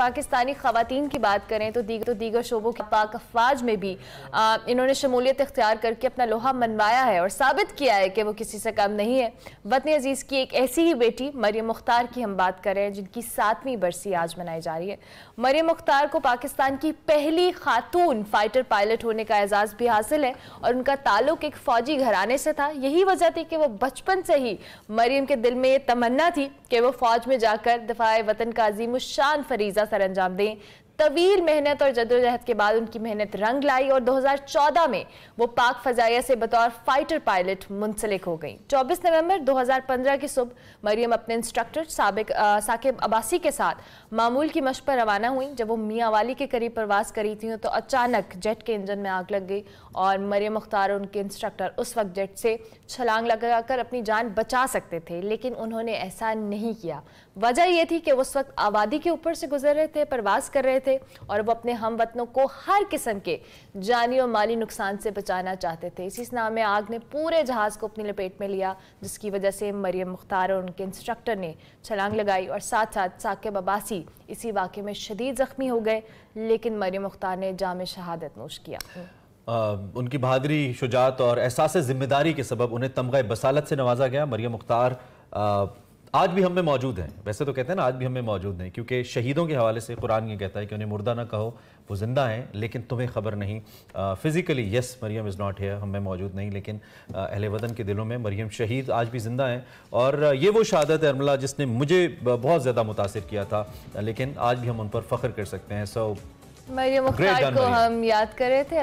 पाकिस्तानी खातन की बात करें तो दीगर तो दीगर शोबों की पाक अफवाज में भी आ, इन्होंने शमूलियत इख्तियार करके अपना लोहा मनवाया है और साबित किया है कि वो किसी से कम नहीं है वतन अजीज़ की एक ऐसी ही बेटी मरियम मुख्तार की हम बात करें जिनकी सातवीं बरसी आज मनाई जा रही है मरियम मुख्तार को पाकिस्तान की पहली खातून फाइटर पायलट होने का एजाज़ भी हासिल है और उनका ताल्लुक एक फ़ौजी घराने से था यही वजह थी कि वो बचपन से ही मरियम के दिल में ये तमन्ना थी कि वो फ़ौज में जाकर दफाए वतन का अजीम शान फरीजा सरंजाम दें तवील मेहनत और जदोजहद के बाद उनकी मेहनत रंग लाई और 2014 में वो पाक फजाइया से बतौर फाइटर पायलट मुंसलिक हो गई 24 नवंबर 2015 की सुबह मरियम अपने इंस्ट्रक्टर सबक साकिब अब्बासी के साथ मामूल की मश पर रवाना हुई जब वो मियाँ वाली के करीब प्रवास करी थी तो अचानक जेट के इंजन में आग लग गई और मरियम अख्तार उनके इंस्ट्रक्टर उस वक्त जेट से छलांग लगाकर अपनी जान बचा सकते थे लेकिन उन्होंने ऐसा नहीं किया वजह यह थी कि उस वक्त आबादी के ऊपर से गुजर रहे थे प्रवास कर रहे थे थे और वो अपने हम वतनों को हर किस्म के जानी और माली नुकसान से बचाना चाहते थे इसी नाम में आग ने पूरे जहाज़ को अपनी लपेट में लिया जिसकी वजह से मरियम मुख्तार और उनके इंस्ट्रक्टर ने छलांग लगाई और साथ साथ साकेब अब्बासी इसी वाक़े में शदीद ज़ख्मी हो गए लेकिन मरियम मुख्तार ने जाम शहादत नोश किया आ, उनकी बहादरी शुजात और एहसास ज़िम्मेदारी के सबब उन्हें तमगा बसालत से नवाजा गया मरियम मुख्तार आज भी हम में मौजूद हैं वैसे तो कहते हैं ना आज भी हम में मौजूद हैं क्योंकि शहीदों के हवाले से कुरान ये कहता है कि उन्हें मुर्दा ना कहो वो ज़िंदा हैं लेकिन तुम्हें खबर नहीं physically yes Mariam is not here हम में मौजूद नहीं लेकिन अहल वतन के दिलों में मरियम शहीद आज भी ज़िंदा हैं और ये वो शहादत है अमला जिसने मुझे बहुत ज़्यादा मुतासर किया था लेकिन आज भी हम उन पर फ़ख्र कर सकते हैं सो मरियम को हम याद कर रहे थे